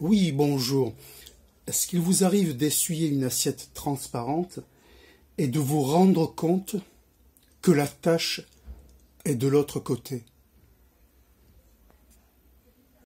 Oui, bonjour. Est-ce qu'il vous arrive d'essuyer une assiette transparente et de vous rendre compte que la tâche est de l'autre côté